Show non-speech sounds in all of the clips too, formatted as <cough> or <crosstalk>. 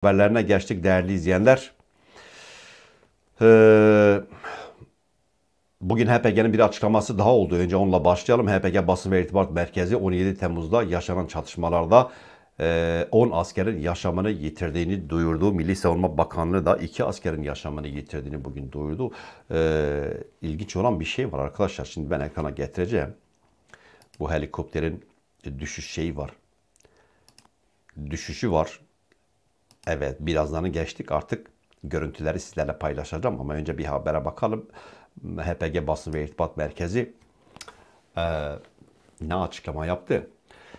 haberlerine geçtik değerli izleyenler. Ee, bugün HPG'nin bir açıklaması daha oldu. Önce onunla başlayalım. HPG Basın ve İrtibat Merkezi 17 Temmuz'da yaşanan çatışmalarda 10 e, askerin yaşamını yitirdiğini duyurdu. Milli Savunma Bakanlığı da 2 askerin yaşamını yitirdiğini bugün duyurdu. Ee, ilginç olan bir şey var arkadaşlar. Şimdi ben ekrana getireceğim. Bu helikopterin düşüş şeyi var. Düşüşü var. Evet birazdan geçtik artık görüntüleri sizlerle paylaşacağım ama önce bir habere bakalım. HPG Basın ve İrtibat Merkezi e, ne açıklama yaptı?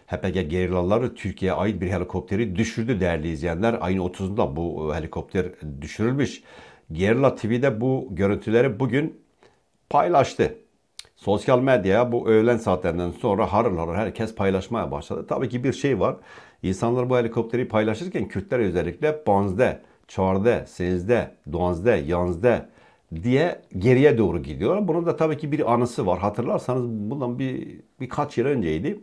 HPG gerillaları Türkiye'ye ait bir helikopteri düşürdü değerli izleyenler. Ayın 30'unda bu e, helikopter düşürülmüş. Gerilla TV'de bu görüntüleri bugün paylaştı. Sosyal medyaya bu öğlen saatlerinden sonra harıl harıl herkes paylaşmaya başladı. Tabii ki bir şey var. İnsanlar bu helikopteri paylaşırken Kürtler özellikle Banz'de, Çar'da, Sez'de, Donz'de, Yanz'de diye geriye doğru gidiyorlar. Bunun da tabii ki bir anısı var. Hatırlarsanız bundan bir birkaç yıl önceydi.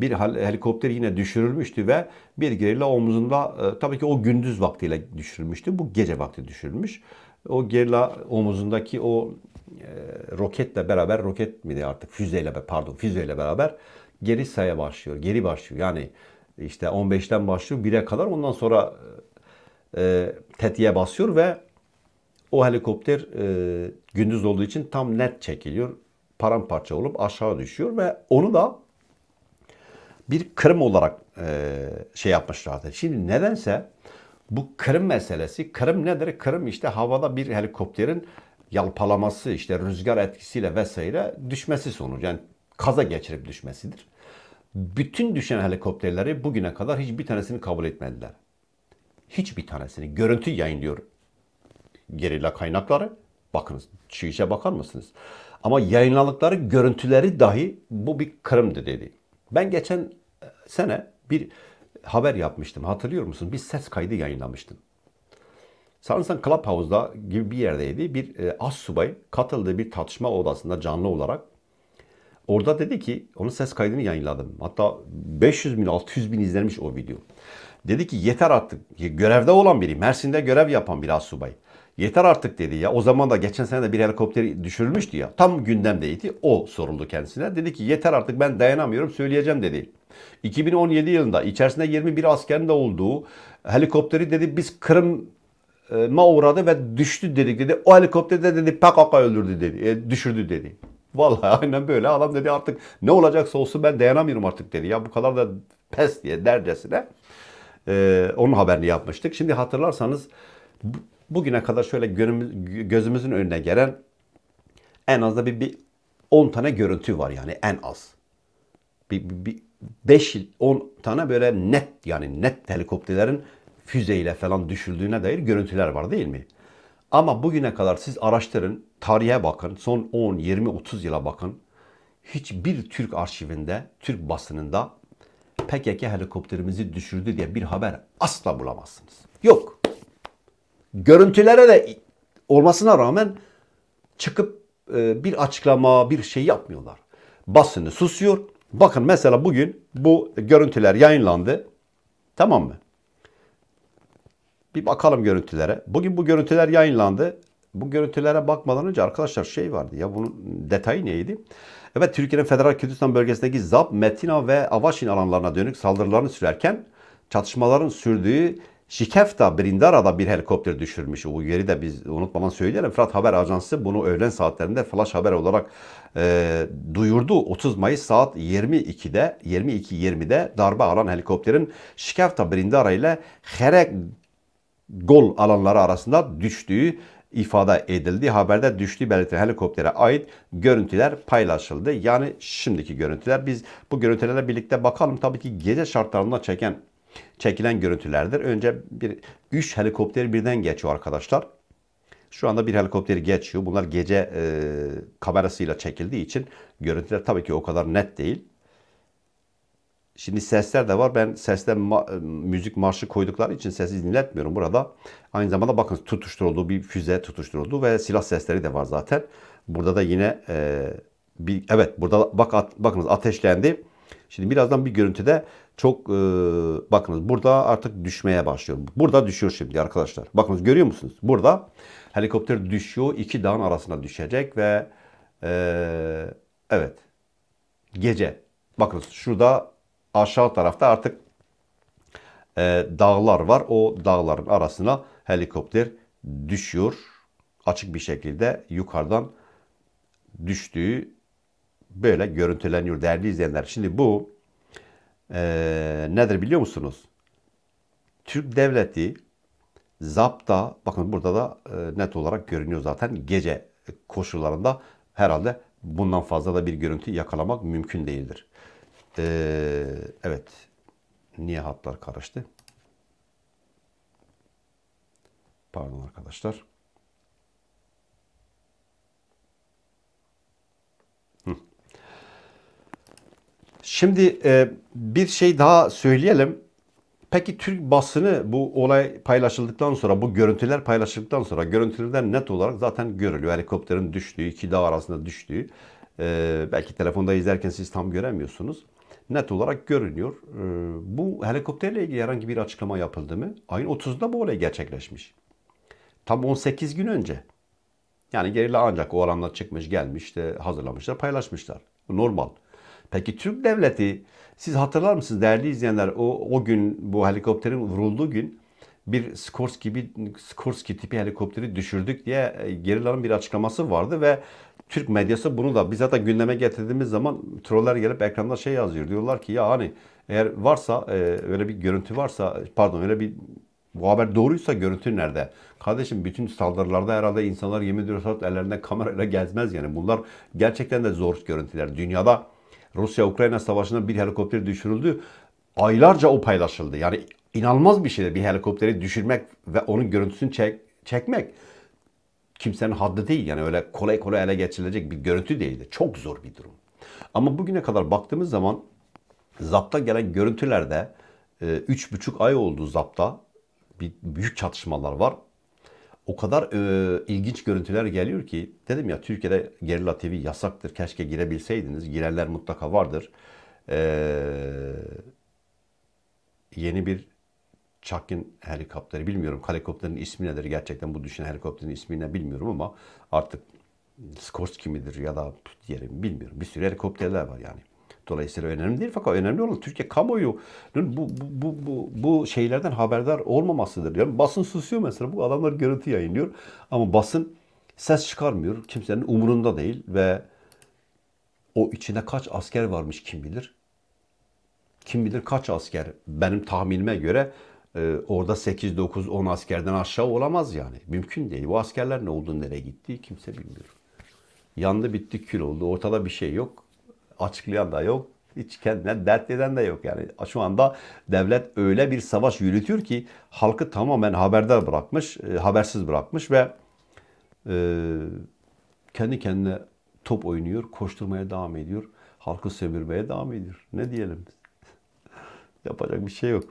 Bir helikopter yine düşürülmüştü ve bir gerilla omuzunda e, tabii ki o gündüz vaktiyle düşürülmüştü. Bu gece vakti düşürülmüş. O gerilla omuzundaki o ee, roketle beraber roket mi de artık füzeyle be pardon füzeyle beraber geri saya başlıyor. Geri başlıyor. Yani işte 15'ten başlıyor 1'e kadar ondan sonra e, tetiğe basıyor ve o helikopter e, gündüz olduğu için tam net çekiliyor. Paramparça olup aşağı düşüyor ve onu da bir kırım olarak e, şey yapmışlardı. Şimdi nedense bu kırım meselesi, kırım nedir? Kırım işte havada bir helikopterin yalpalaması, işte rüzgar etkisiyle vesaire düşmesi sonucu. Yani kaza geçirip düşmesidir. Bütün düşen helikopterleri bugüne kadar hiçbir tanesini kabul etmediler. Hiçbir tanesini. Görüntü yayınlıyor gerilla kaynakları. Bakınız şu işe bakar mısınız? Ama yayınladıkları görüntüleri dahi bu bir kırımdı dedi. Ben geçen e, sene bir haber yapmıştım. Hatırlıyor musun? Bir ses kaydı yayınlamıştım. Sanırsam Clubhouse'da gibi bir yerdeydi. Bir e, as subay katıldığı bir tartışma odasında canlı olarak. Orada dedi ki, onun ses kaydını yayınladım. Hatta 500 bin, 600 bin izlenmiş o video. Dedi ki yeter artık. Görevde olan biri, Mersin'de görev yapan bir as subay. Yeter artık dedi ya. O zaman da geçen sene de bir helikopter düşürülmüştü ya. Tam gündemdeydi. O soruldu kendisine. Dedi ki yeter artık ben dayanamıyorum söyleyeceğim dedi. 2017 yılında içerisinde 21 askerin de olduğu helikopteri dedi biz Kırım e, ma uğradı ve düştü dedi dedi. O helikopterde dedi PKK öldürdü dedi. E, düşürdü dedi. Vallahi <laughs> aynen böyle adam dedi artık ne olacaksa olsun ben dayanamıyorum artık dedi. Ya bu kadar da pes diye dercesine e, onun haberini yapmıştık. Şimdi hatırlarsanız bugüne kadar şöyle gözümüzün önüne gelen en az da bir, bir 10 tane görüntü var yani en az. Bir, bir, bir 5 10 tane böyle net yani net helikopterlerin füzeyle falan düşüldüğüne dair görüntüler var değil mi? Ama bugüne kadar siz araştırın, tarihe bakın, son 10, 20, 30 yıla bakın. Hiçbir Türk arşivinde, Türk basınında PKK helikopterimizi düşürdü diye bir haber asla bulamazsınız. Yok. Görüntülere de olmasına rağmen çıkıp e, bir açıklama, bir şey yapmıyorlar. Basını susuyor. Bakın mesela bugün bu görüntüler yayınlandı. Tamam mı? Bir bakalım görüntülere. Bugün bu görüntüler yayınlandı. Bu görüntülere bakmadan önce arkadaşlar şey vardı ya bunun detayı neydi? Evet Türkiye'nin Federal Kürdistan bölgesindeki ZAP, Metina ve Avaşin alanlarına dönük saldırılarını sürerken çatışmaların sürdüğü Şikefta, Brindara'da bir helikopter düşürmüş. Bu yeri de biz unutmadan söyleyelim. Fırat Haber Ajansı bunu öğlen saatlerinde flash haber olarak e, duyurdu. 30 Mayıs saat 22'de 22.20'de darbe alan helikopterin Şikefta, Brindara ile Herek gol alanları arasında düştüğü ifade edildi. Haberde düştüğü belirtilen helikoptere ait görüntüler paylaşıldı. Yani şimdiki görüntüler. Biz bu görüntülerle birlikte bakalım. Tabii ki gece şartlarında çeken çekilen görüntülerdir. Önce bir 3 helikopter birden geçiyor arkadaşlar. Şu anda bir helikopter geçiyor. Bunlar gece e, kamerasıyla çekildiği için görüntüler tabii ki o kadar net değil. Şimdi sesler de var. Ben sesle ma e, müzik marşı koydukları için sesi dinletmiyorum burada. Aynı zamanda bakın tutuşturuldu. Bir füze tutuşturuldu ve silah sesleri de var zaten. Burada da yine e, bir, evet burada bak at, bakınız ateşlendi. Şimdi birazdan bir görüntüde çok e, bakınız burada artık düşmeye başlıyor. Burada düşüyor şimdi arkadaşlar. Bakınız görüyor musunuz? Burada helikopter düşüyor. iki dağın arasına düşecek ve e, evet gece. Bakınız şurada aşağı tarafta artık e, dağlar var. O dağların arasına helikopter düşüyor. Açık bir şekilde yukarıdan düştüğü böyle görüntüleniyor değerli izleyenler. Şimdi bu e, nedir biliyor musunuz? Türk devleti zapta bakın burada da e, net olarak görünüyor zaten gece koşullarında herhalde bundan fazla da bir görüntü yakalamak mümkün değildir. Ee, evet. Niye hatlar karıştı? Pardon arkadaşlar. Şimdi e, bir şey daha söyleyelim. Peki Türk basını bu olay paylaşıldıktan sonra, bu görüntüler paylaşıldıktan sonra görüntülerden net olarak zaten görülüyor. Helikopterin düştüğü, iki dağ arasında düştüğü. E, belki telefonda izlerken siz tam göremiyorsunuz net olarak görünüyor. Ee, bu helikopterle ilgili herhangi bir açıklama yapıldı mı? Ayın 30'da bu olay gerçekleşmiş. Tam 18 gün önce. Yani gerilla ancak o alanlar çıkmış gelmiş de hazırlamışlar paylaşmışlar. Normal. Peki Türk devleti siz hatırlar mısınız değerli izleyenler o, o gün bu helikopterin vurulduğu gün bir Skorsky, bir Skorsky tipi helikopteri düşürdük diye e, gerilerin bir açıklaması vardı ve Türk medyası bunu da biz hatta gündeme getirdiğimiz zaman troller gelip ekranda şey yazıyor. Diyorlar ki ya hani eğer varsa e, öyle bir görüntü varsa pardon öyle bir bu haber doğruysa görüntü nerede? Kardeşim bütün saldırılarda herhalde insanlar 24 saat ellerinde kamerayla gezmez yani. Bunlar gerçekten de zor görüntüler. Dünyada Rusya-Ukrayna savaşında bir helikopter düşürüldü. Aylarca o paylaşıldı. Yani inanılmaz bir şeydi bir helikopteri düşürmek ve onun görüntüsünü çek, çekmek kimsenin haddi değil. Yani öyle kolay kolay ele geçirilecek bir görüntü değildi. Çok zor bir durum. Ama bugüne kadar baktığımız zaman zapta gelen görüntülerde 3,5 e, ay oldu zapta. Bir, büyük çatışmalar var. O kadar e, ilginç görüntüler geliyor ki dedim ya Türkiye'de gerilla TV yasaktır. Keşke girebilseydiniz. Girenler mutlaka vardır. E, yeni bir Çakin helikopteri bilmiyorum. Helikopterin ismi nedir gerçekten bu düşen helikopterin ismi ne bilmiyorum ama artık Skorsky midir ya da diyelim bilmiyorum. Bir sürü helikopterler var yani. Dolayısıyla önemli değil fakat önemli olan Türkiye kamuoyunun bu, bu, bu, bu, bu şeylerden haberdar olmamasıdır. Yani basın susuyor mesela bu adamlar görüntü yayınlıyor ama basın ses çıkarmıyor. Kimsenin umurunda değil ve o içinde kaç asker varmış kim bilir? Kim bilir kaç asker benim tahminime göre ee, orada 8, 9, 10 askerden aşağı olamaz yani. Mümkün değil. Bu askerler ne oldu, nereye gitti kimse bilmiyor. Yandı bitti kül oldu. Ortada bir şey yok. Açıklayan da yok. Hiç kendine dert eden de yok yani. Şu anda devlet öyle bir savaş yürütüyor ki halkı tamamen haberdar bırakmış, e, habersiz bırakmış ve e, kendi kendine top oynuyor, koşturmaya devam ediyor. Halkı sömürmeye devam ediyor. Ne diyelim? <laughs> Yapacak bir şey yok.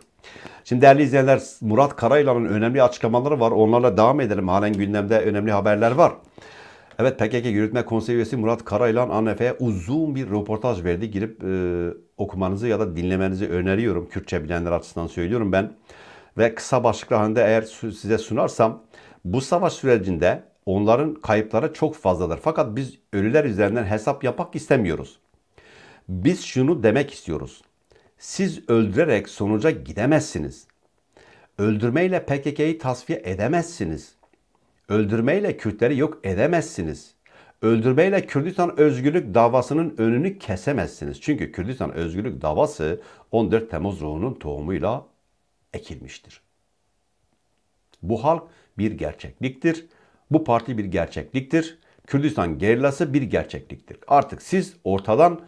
Şimdi değerli izleyenler Murat Karaylan'ın önemli açıklamaları var. Onlarla devam edelim. Halen gündemde önemli haberler var. Evet PKK Yürütme Konseyi üyesi Murat Karaylan ANF'ye uzun bir röportaj verdi. Girip e, okumanızı ya da dinlemenizi öneriyorum. Kürtçe bilenler açısından söylüyorum ben. Ve kısa başlıklar halinde eğer size sunarsam bu savaş sürecinde onların kayıpları çok fazladır. Fakat biz ölüler üzerinden hesap yapmak istemiyoruz. Biz şunu demek istiyoruz siz öldürerek sonuca gidemezsiniz. Öldürmeyle PKK'yı tasfiye edemezsiniz. Öldürmeyle Kürtleri yok edemezsiniz. Öldürmeyle Kürdistan özgürlük davasının önünü kesemezsiniz. Çünkü Kürdistan özgürlük davası 14 Temmuz ruhunun tohumuyla ekilmiştir. Bu halk bir gerçekliktir. Bu parti bir gerçekliktir. Kürdistan gerilası bir gerçekliktir. Artık siz ortadan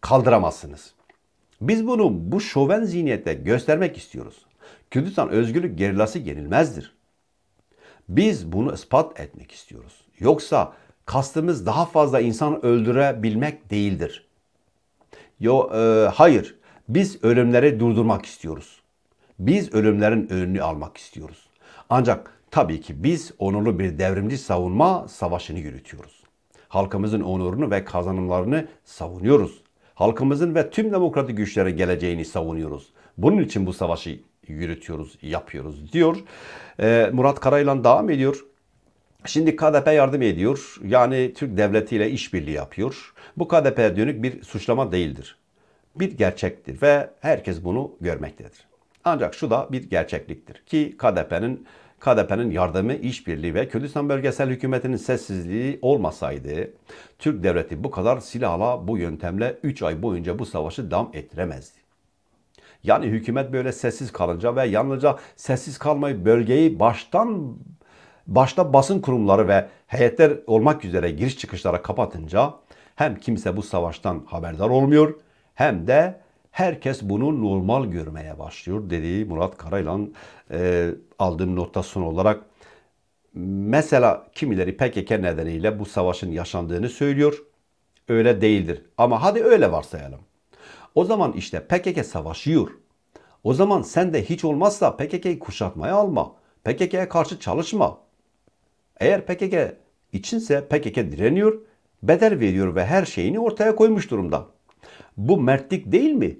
kaldıramazsınız. Biz bunu bu şoven zihniyette göstermek istiyoruz. Kürdistan özgürlük gerilası yenilmezdir. Biz bunu ispat etmek istiyoruz. Yoksa kastımız daha fazla insan öldürebilmek değildir. Yo, e, hayır, biz ölümleri durdurmak istiyoruz. Biz ölümlerin önünü almak istiyoruz. Ancak tabii ki biz onurlu bir devrimci savunma savaşını yürütüyoruz. Halkımızın onurunu ve kazanımlarını savunuyoruz halkımızın ve tüm demokratik güçlerin geleceğini savunuyoruz. Bunun için bu savaşı yürütüyoruz, yapıyoruz diyor. Ee, Murat Karaylan devam ediyor. Şimdi KDP yardım ediyor. Yani Türk Devleti ile işbirliği yapıyor. Bu KDP'ye dönük bir suçlama değildir. Bir gerçektir ve herkes bunu görmektedir. Ancak şu da bir gerçekliktir ki KDP'nin KDP'nin yardımı, işbirliği ve Kürdistan Bölgesel Hükümeti'nin sessizliği olmasaydı Türk devleti bu kadar silahla bu yöntemle 3 ay boyunca bu savaşı devam ettiremezdi. Yani hükümet böyle sessiz kalınca ve yalnızca sessiz kalmayı bölgeyi baştan başta basın kurumları ve heyetler olmak üzere giriş çıkışlara kapatınca hem kimse bu savaştan haberdar olmuyor hem de Herkes bunu normal görmeye başlıyor dediği Murat Karaylan e, aldığım notta son olarak. Mesela kimileri PKK nedeniyle bu savaşın yaşandığını söylüyor. Öyle değildir. Ama hadi öyle varsayalım. O zaman işte PKK savaşıyor. O zaman sen de hiç olmazsa PKK'yı kuşatmaya alma. PKK'ya karşı çalışma. Eğer PKK içinse PKK direniyor, bedel veriyor ve her şeyini ortaya koymuş durumda. Bu mertlik değil mi?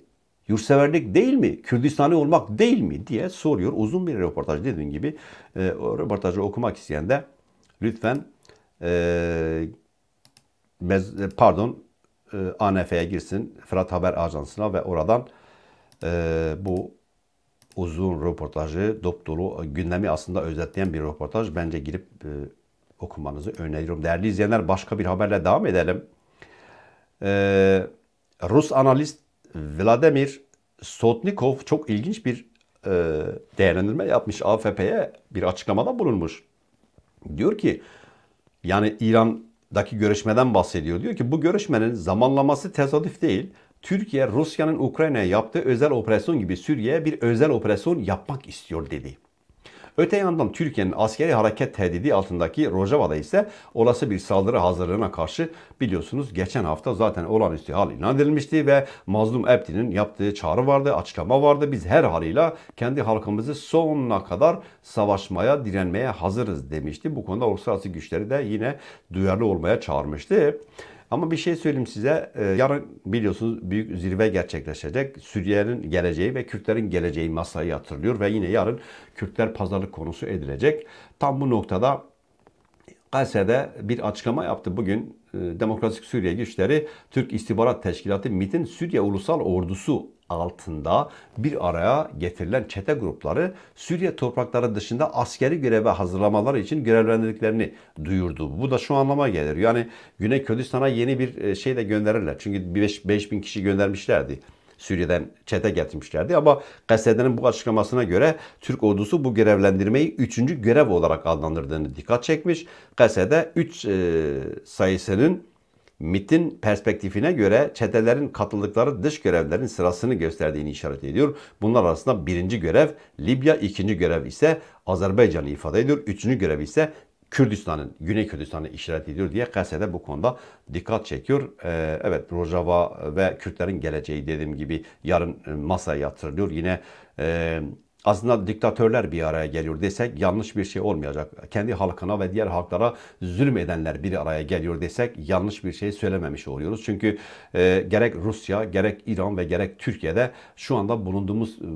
Yurtseverlik değil mi? Kürdistan'ı olmak değil mi? diye soruyor. Uzun bir röportaj dediğim gibi. E, o röportajı okumak isteyen de lütfen e, mez, e, pardon e, ANF'ye girsin. Fırat Haber Ajansı'na ve oradan e, bu uzun röportajı, dop e, gündemi aslında özetleyen bir röportaj. Bence girip e, okumanızı öneriyorum. Değerli izleyenler başka bir haberle devam edelim. Eee Rus analist Vladimir Sotnikov çok ilginç bir e, değerlendirme yapmış. AFP'ye bir açıklamada bulunmuş. Diyor ki yani İran'daki görüşmeden bahsediyor. Diyor ki bu görüşmenin zamanlaması tesadüf değil. Türkiye Rusya'nın Ukrayna'ya yaptığı özel operasyon gibi Suriye'ye bir özel operasyon yapmak istiyor dedi. Öte yandan Türkiye'nin askeri hareket tehdidi altındaki Rojava'da ise olası bir saldırı hazırlığına karşı biliyorsunuz geçen hafta zaten olağanüstü hal ilan edilmişti ve Mazlum Ebdi'nin yaptığı çağrı vardı, açıklama vardı. Biz her halıyla kendi halkımızı sonuna kadar savaşmaya, direnmeye hazırız demişti. Bu konuda uluslararası güçleri de yine duyarlı olmaya çağırmıştı. Ama bir şey söyleyeyim size. E, yarın biliyorsunuz büyük zirve gerçekleşecek. Suriye'nin geleceği ve Kürtlerin geleceği masaya yatırılıyor ve yine yarın Kürtler pazarlık konusu edilecek. Tam bu noktada Gazze'de bir açıklama yaptı bugün. E, Demokratik Suriye güçleri Türk İstihbarat Teşkilatı Mitin Suriye Ulusal Ordusu altında bir araya getirilen çete grupları Suriye toprakları dışında askeri göreve hazırlamaları için görevlendirdiklerini duyurdu. Bu da şu anlama gelir. Yani Güney Kürdistan'a yeni bir e, şey de gönderirler. Çünkü 5000 kişi göndermişlerdi. Suriye'den çete getirmişlerdi. Ama gazetenin bu açıklamasına göre Türk ordusu bu görevlendirmeyi üçüncü görev olarak adlandırdığını dikkat çekmiş. Gazetede 3 e, sayısının MIT'in perspektifine göre çetelerin katıldıkları dış görevlerin sırasını gösterdiğini işaret ediyor. Bunlar arasında birinci görev Libya, ikinci görev ise Azerbaycan'ı ifade ediyor. Üçüncü görev ise Kürdistan'ın, Güney Kürdistan'ı işaret ediyor diye KSD bu konuda dikkat çekiyor. Ee, evet Rojava ve Kürtlerin geleceği dediğim gibi yarın e, masaya yatırılıyor. Yine e, aslında diktatörler bir araya geliyor desek yanlış bir şey olmayacak. Kendi halkına ve diğer halklara zulüm edenler bir araya geliyor desek yanlış bir şey söylememiş oluyoruz. Çünkü e, gerek Rusya, gerek İran ve gerek Türkiye'de şu anda bulunduğumuz ıı,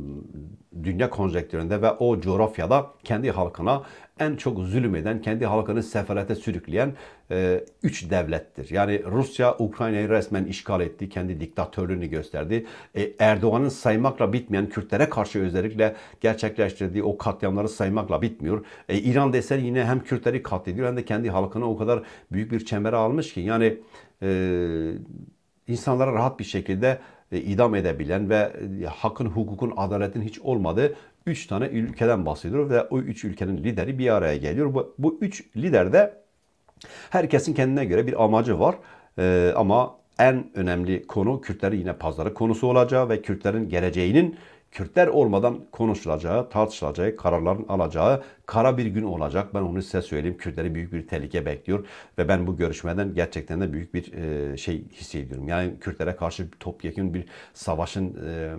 dünya konjektöründe ve o coğrafyada kendi halkına en çok zulmeden, kendi halkını seferete sürükleyen e, üç devlettir. Yani Rusya Ukrayna'yı resmen işgal etti, kendi diktatörlüğünü gösterdi. E, Erdoğan'ın saymakla bitmeyen Kürtlere karşı özellikle gerçekleştirdiği o katliamları saymakla bitmiyor. E, İran desen yine hem Kürtleri katlediyor hem de kendi halkını o kadar büyük bir çembere almış ki yani e, insanlara rahat bir şekilde e, idam edebilen ve e, hakkın, hukukun, adaletin hiç olmadığı 3 tane ülkeden bahsediyor ve o 3 ülkenin lideri bir araya geliyor. Bu, bu 3 lider de herkesin kendine göre bir amacı var. Ee, ama en önemli konu Kürtlerin yine pazarı konusu olacağı ve Kürtlerin geleceğinin Kürtler olmadan konuşulacağı, tartışılacağı, kararların alacağı kara bir gün olacak. Ben onu size söyleyeyim. Kürtleri büyük bir tehlike bekliyor ve ben bu görüşmeden gerçekten de büyük bir e, şey hissediyorum. Yani Kürtlere karşı topyekun bir savaşın e,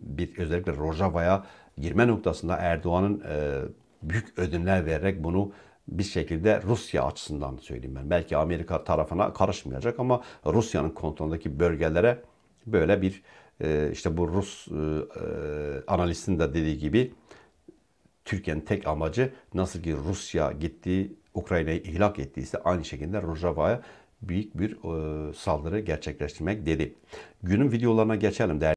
bir özellikle Rojava'ya girme noktasında Erdoğan'ın e, büyük ödünler vererek bunu bir şekilde Rusya açısından söyleyeyim ben. Belki Amerika tarafına karışmayacak ama Rusya'nın kontrolündeki bölgelere böyle bir e, işte bu Rus e, e analistin de dediği gibi Türkiye'nin tek amacı nasıl ki Rusya gitti Ukrayna'yı ihlak ettiyse aynı şekilde Rojava'ya büyük bir e, saldırı gerçekleştirmek dedi. Günün videolarına geçelim değerli